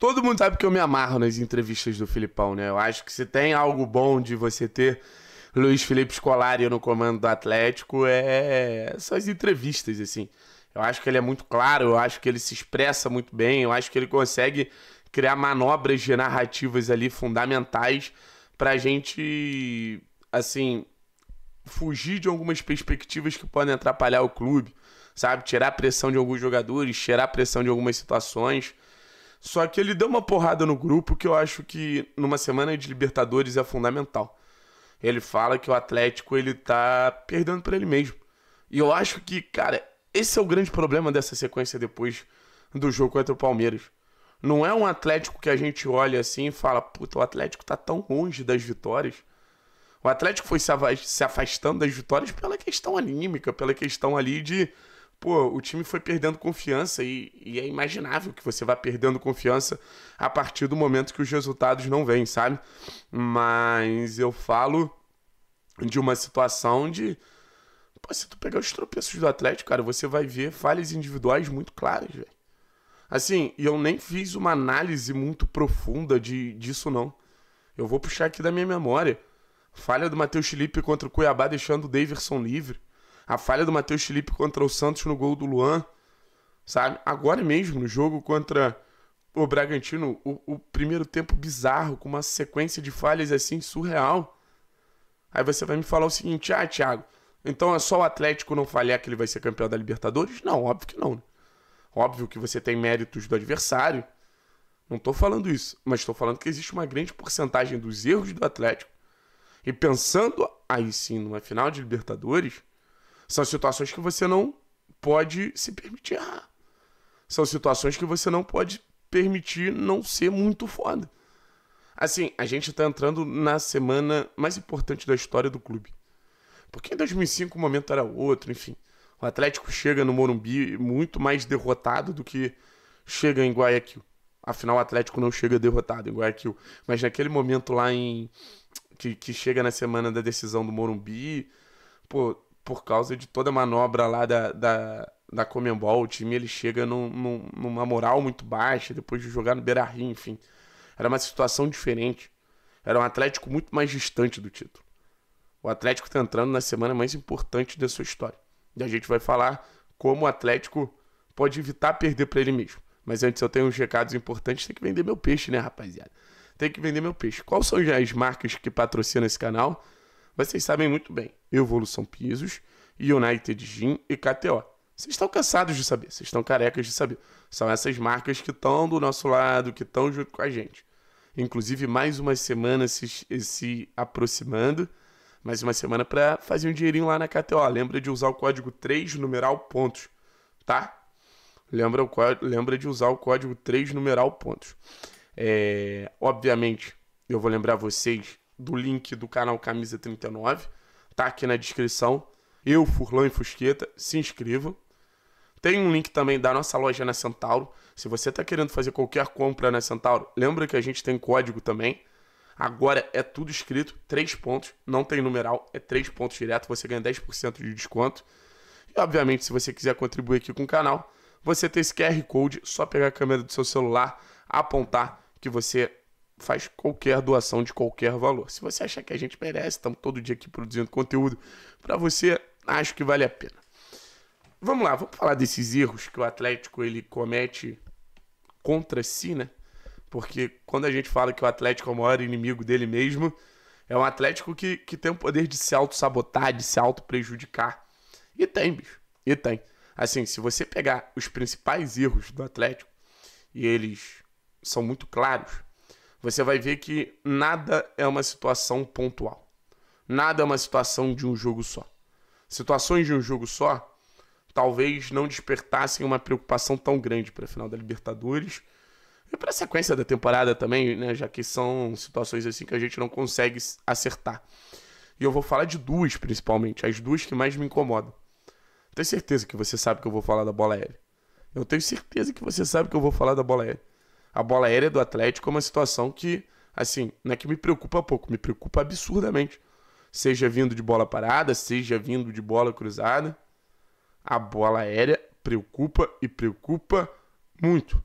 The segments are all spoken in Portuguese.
Todo mundo sabe que eu me amarro nas entrevistas do Filipão, né? Eu acho que se tem algo bom de você ter Luiz Felipe Scolari no comando do Atlético, é essas entrevistas, assim. Eu acho que ele é muito claro, eu acho que ele se expressa muito bem, eu acho que ele consegue criar manobras de narrativas ali fundamentais pra gente, assim, fugir de algumas perspectivas que podem atrapalhar o clube, sabe? Tirar a pressão de alguns jogadores, tirar a pressão de algumas situações. Só que ele deu uma porrada no grupo que eu acho que numa semana de Libertadores é fundamental. Ele fala que o Atlético ele tá perdendo para ele mesmo. E eu acho que, cara, esse é o grande problema dessa sequência depois do jogo contra o Palmeiras. Não é um Atlético que a gente olha assim e fala, puta, o Atlético tá tão longe das vitórias. O Atlético foi se afastando das vitórias pela questão anímica, pela questão ali de pô, o time foi perdendo confiança e, e, é imaginável que você vá perdendo confiança a partir do momento que os resultados não vêm, sabe? Mas eu falo de uma situação de. Pô, se tu pegar os tropeços do Atlético, cara, você vai ver falhas individuais muito claras, velho. Assim, e eu nem fiz uma análise muito profunda de, disso, não. Eu vou puxar aqui da minha memória. Falha do Matheus Felipe contra o Cuiabá, deixando o Daverson livre a falha do Matheus Felipe contra o Santos no gol do Luan, sabe? Agora mesmo, no jogo contra o Bragantino, o, o primeiro tempo bizarro, com uma sequência de falhas assim surreal. Aí você vai me falar o seguinte: ah, Thiago, então é só o Atlético não falhar que ele vai ser campeão da Libertadores? Não, óbvio que não. Né? Óbvio que você tem méritos do adversário. Não estou falando isso, mas estou falando que existe uma grande porcentagem dos erros do Atlético. E pensando aí sim numa final de Libertadores, são situações que você não pode se permitir errar. São situações que você não pode permitir não ser muito foda. Assim, a gente tá entrando na semana mais importante da história do clube. Porque em 2005 o momento era outro, enfim. O Atlético chega no Morumbi muito mais derrotado do que chega em Guayaquil. Afinal, o Atlético não chega derrotado em Guayaquil. Mas naquele momento lá em. Que, que chega na semana da decisão do Morumbi. Pô, por causa de toda a manobra lá da, da, da Comembol. O time ele chega num, num, numa moral muito baixa depois de jogar no Beira Rio, enfim. Era uma situação diferente. Era um Atlético muito mais distante do título. O Atlético está entrando na semana mais importante da sua história. E a gente vai falar como o Atlético pode evitar perder para ele mesmo. Mas antes eu tenho uns recados importantes, tem que vender meu peixe, né, rapaziada? Tem que vender meu peixe. Quais são as marcas que patrocinam esse canal? Vocês sabem muito bem. Evolução Pisos, United Gym e KTO. Vocês estão cansados de saber, vocês estão carecas de saber. São essas marcas que estão do nosso lado, que estão junto com a gente. Inclusive, mais uma semana se, se aproximando. Mais uma semana para fazer um dinheirinho lá na KTO. Lembra de usar o código 3 numeral pontos, tá? Lembra, o, lembra de usar o código 3 tá? numeral pontos. É, obviamente, eu vou lembrar vocês do link do canal Camisa 39, tá aqui na descrição. Eu, Furlan e Fusqueta, se inscrevam. Tem um link também da nossa loja na Centauro. Se você está querendo fazer qualquer compra na Centauro, lembra que a gente tem código também. Agora é tudo escrito, três pontos, não tem numeral, é três pontos direto, você ganha 10% de desconto. E obviamente, se você quiser contribuir aqui com o canal, você tem esse QR Code, só pegar a câmera do seu celular, apontar que você faz qualquer doação de qualquer valor. Se você achar que a gente merece, estamos todo dia aqui produzindo conteúdo para você, acho que vale a pena. Vamos lá, vamos falar desses erros que o Atlético ele comete contra si, né? Porque quando a gente fala que o Atlético é o maior inimigo dele mesmo, é um Atlético que, que tem o poder de se auto-sabotar, de se auto-prejudicar. E tem, bicho. E tem. Assim, se você pegar os principais erros do Atlético, e eles são muito claros, você vai ver que nada é uma situação pontual. Nada é uma situação de um jogo só. Situações de um jogo só talvez não despertassem uma preocupação tão grande para a final da Libertadores e para a sequência da temporada também, né, já que são situações assim que a gente não consegue acertar. E eu vou falar de duas principalmente, as duas que mais me incomodam. Tenho certeza que você sabe que eu vou falar da bola aérea. Eu tenho certeza que você sabe que eu vou falar da bola aérea a bola aérea do Atlético é uma situação que, assim, não é que me preocupa pouco, me preocupa absurdamente. Seja vindo de bola parada, seja vindo de bola cruzada, a bola aérea preocupa e preocupa muito.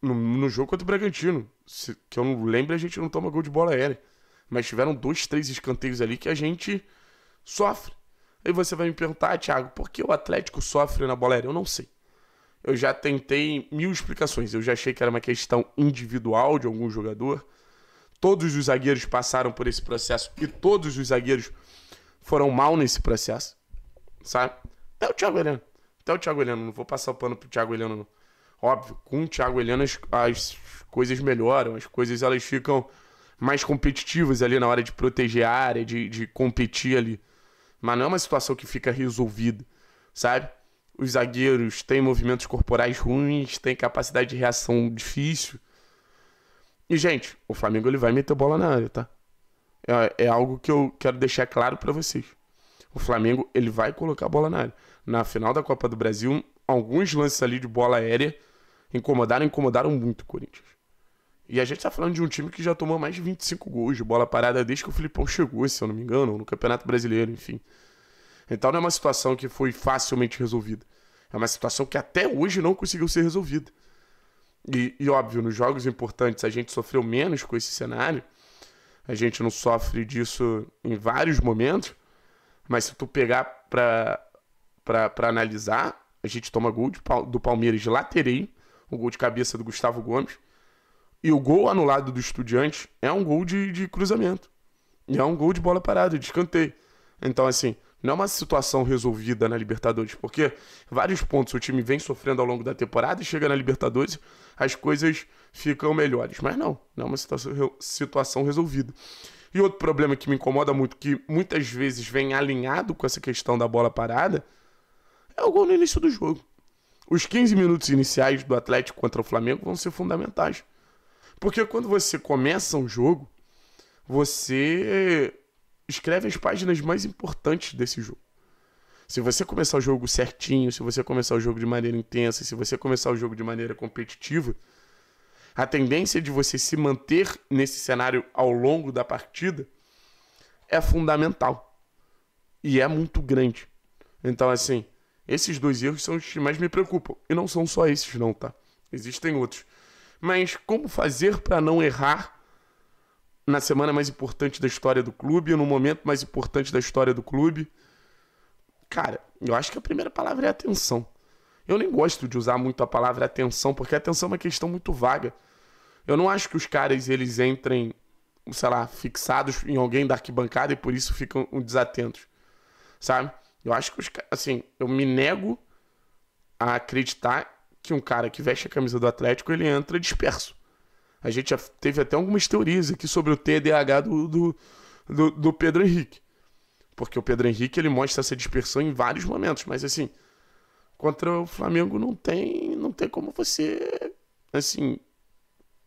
No, no jogo contra o Bragantino, se, que eu não lembro, a gente não toma gol de bola aérea. Mas tiveram dois, três escanteios ali que a gente sofre. Aí você vai me perguntar, ah, Thiago, por que o Atlético sofre na bola aérea? Eu não sei eu já tentei mil explicações. Eu já achei que era uma questão individual de algum jogador. Todos os zagueiros passaram por esse processo e todos os zagueiros foram mal nesse processo, sabe? Até o Thiago Heleno. Até o Thiago Heleno. Não vou passar o pano pro Thiago Heleno, não. Óbvio, com o Thiago Heleno as, as coisas melhoram, as coisas elas ficam mais competitivas ali na hora de proteger a área, de, de competir ali. Mas não é uma situação que fica resolvida, sabe? os zagueiros têm movimentos corporais ruins, têm capacidade de reação difícil. E, gente, o Flamengo ele vai meter bola na área, tá? É, é algo que eu quero deixar claro para vocês. O Flamengo ele vai colocar a bola na área. Na final da Copa do Brasil, alguns lances ali de bola aérea incomodaram, incomodaram muito o Corinthians. E a gente tá falando de um time que já tomou mais de 25 gols de bola parada desde que o Filipão chegou, se eu não me engano, no Campeonato Brasileiro, enfim. Então não é uma situação que foi facilmente resolvida. É uma situação que até hoje não conseguiu ser resolvida. E, e óbvio, nos jogos importantes a gente sofreu menos com esse cenário. A gente não sofre disso em vários momentos. Mas se tu pegar pra, pra, pra analisar, a gente toma gol de, do Palmeiras de laterei, o um gol de cabeça do Gustavo Gomes. E o gol anulado do Estudiante é um gol de, de cruzamento. E é um gol de bola parada, de escanteio. Então, assim, não é uma situação resolvida na Libertadores, porque vários pontos o time vem sofrendo ao longo da temporada e chega na Libertadores, as coisas ficam melhores. Mas não, não é uma situação, situação resolvida. E outro problema que me incomoda muito, que muitas vezes vem alinhado com essa questão da bola parada, é o gol no início do jogo. Os 15 minutos iniciais do Atlético contra o Flamengo vão ser fundamentais. Porque quando você começa um jogo, você escreve as páginas mais importantes desse jogo. Se você começar o jogo certinho, se você começar o jogo de maneira intensa, se você começar o jogo de maneira competitiva, a tendência de você se manter nesse cenário ao longo da partida é fundamental. E é muito grande. Então, assim, esses dois erros são os que mais me preocupam. E não são só esses, não, tá? Existem outros. Mas como fazer para não errar na semana mais importante da história do clube, no momento mais importante da história do clube. Cara, eu acho que a primeira palavra é atenção. Eu nem gosto de usar muito a palavra atenção, porque atenção é uma questão muito vaga. Eu não acho que os caras eles entrem, sei lá, fixados em alguém da arquibancada e por isso ficam desatentos. Sabe? Eu acho que os assim, eu me nego a acreditar que um cara que veste a camisa do Atlético ele entra disperso. A gente já teve até algumas teorias aqui sobre o TDAH do, do, do, do Pedro Henrique. Porque o Pedro Henrique ele mostra essa dispersão em vários momentos, mas assim, contra o Flamengo não tem, não tem como você assim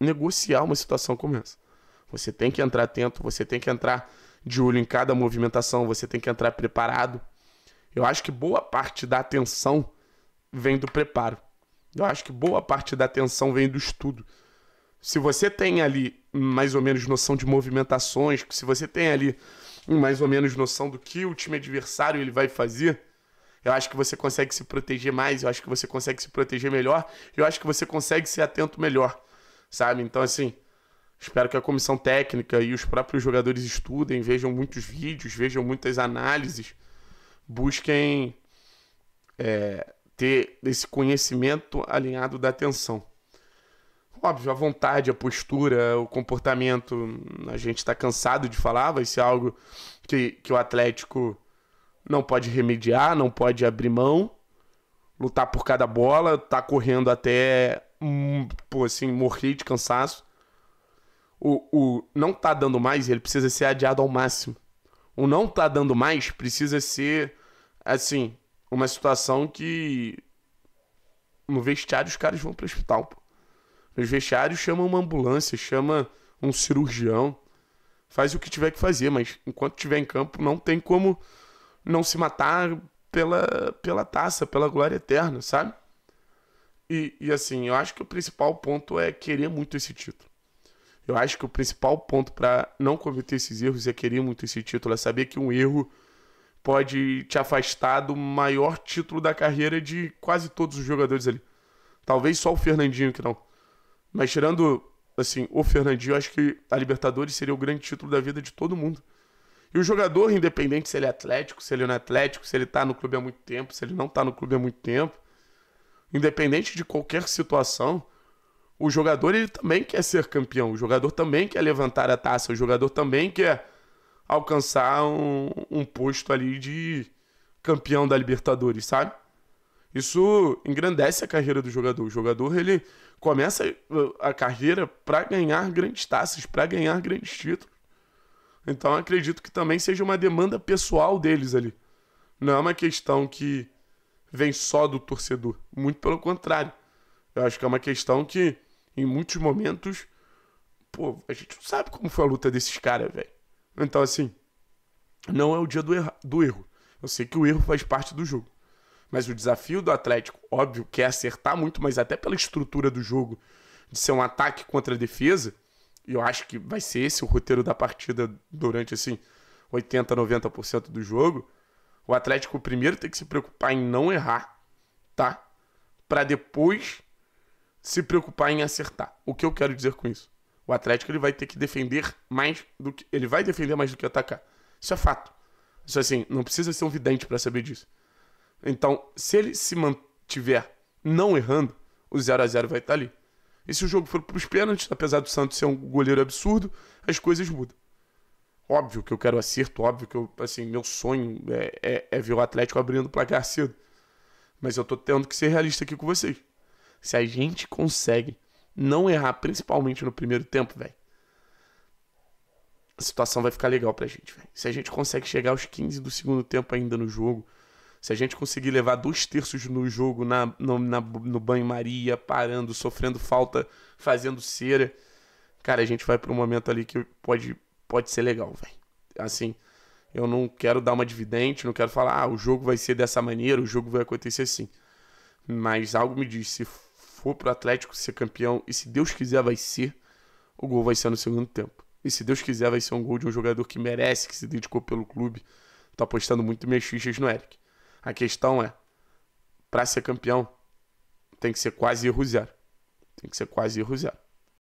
negociar uma situação como essa. Você tem que entrar atento, você tem que entrar de olho em cada movimentação, você tem que entrar preparado. Eu acho que boa parte da atenção vem do preparo. Eu acho que boa parte da atenção vem do estudo. Se você tem ali mais ou menos noção de movimentações, se você tem ali mais ou menos noção do que o time adversário ele vai fazer, eu acho que você consegue se proteger mais, eu acho que você consegue se proteger melhor, eu acho que você consegue ser atento melhor, sabe? Então, assim, espero que a comissão técnica e os próprios jogadores estudem, vejam muitos vídeos, vejam muitas análises, busquem é, ter esse conhecimento alinhado da atenção. Óbvio, a vontade, a postura, o comportamento, a gente está cansado de falar, vai ser algo que, que o Atlético não pode remediar, não pode abrir mão, lutar por cada bola, tá correndo até hum, pô, assim, morrer de cansaço. O, o não tá dando mais, ele precisa ser adiado ao máximo. O não tá dando mais precisa ser, assim, uma situação que no vestiário os caras vão pro hospital, pô. Nos vestiários chama uma ambulância, chama um cirurgião, faz o que tiver que fazer, mas enquanto tiver em campo não tem como não se matar pela, pela taça, pela glória eterna, sabe? E, e assim, eu acho que o principal ponto é querer muito esse título. Eu acho que o principal ponto para não cometer esses erros é querer muito esse título, é saber que um erro pode te afastar do maior título da carreira de quase todos os jogadores ali. Talvez só o Fernandinho que não. Mas tirando, assim, o Fernandinho, eu acho que a Libertadores seria o grande título da vida de todo mundo. E o jogador, independente se ele é atlético, se ele não é atlético, se ele tá no clube há muito tempo, se ele não tá no clube há muito tempo, independente de qualquer situação, o jogador ele também quer ser campeão, o jogador também quer levantar a taça, o jogador também quer alcançar um, um posto ali de campeão da Libertadores, sabe? Isso engrandece a carreira do jogador. O jogador ele começa uh, a carreira para ganhar grandes taças, para ganhar grandes títulos. Então acredito que também seja uma demanda pessoal deles ali. Não é uma questão que vem só do torcedor. Muito pelo contrário. Eu acho que é uma questão que, em muitos momentos, pô, a gente não sabe como foi a luta desses caras, velho. Então, assim, não é o dia do, erro. Eu sei que o erro faz parte do jogo. Mas o desafio do Atlético, óbvio, que é acertar muito, mas até pela estrutura do jogo, de ser um ataque contra a defesa, e eu acho que vai ser esse o roteiro da partida durante assim 80, 90% do jogo. O Atlético primeiro tem que se preocupar em não errar, tá? Para depois se preocupar em acertar. O que eu quero dizer com isso? O Atlético ele vai ter que defender mais do que ele vai defender mais do que atacar. Isso é fato. Isso assim, não precisa ser um vidente para saber disso. Então, se ele se mantiver não errando, o 0 a 0 vai estar tá ali. E se o jogo for para os pênaltis, apesar do Santos ser um goleiro absurdo, as coisas mudam. Óbvio que eu quero acerto, óbvio que eu, assim, meu sonho é, é, é ver o Atlético abrindo o placar cedo. Mas eu tô tendo que ser realista aqui com vocês. Se a gente consegue não errar, principalmente no primeiro tempo, velho, a situação vai ficar legal pra gente, velho. Se a gente consegue chegar aos 15 do segundo tempo ainda no jogo, se a gente conseguir levar dois terços no jogo na, no, no banho-maria, parando, sofrendo falta, fazendo cera, cara, a gente vai para um momento ali que pode, pode ser legal, velho. Assim, eu não quero dar uma dividente, não quero falar, ah, o jogo vai ser dessa maneira, o jogo vai acontecer assim. Mas algo me diz, se for pro Atlético ser campeão, e se Deus quiser vai ser, o gol vai ser no segundo tempo. E se Deus quiser vai ser um gol de um jogador que merece, que se dedicou pelo clube. Tô apostando muito minhas fichas no Eric. A questão é, para ser campeão, tem que ser quase erro zero. Tem que ser quase erro zero.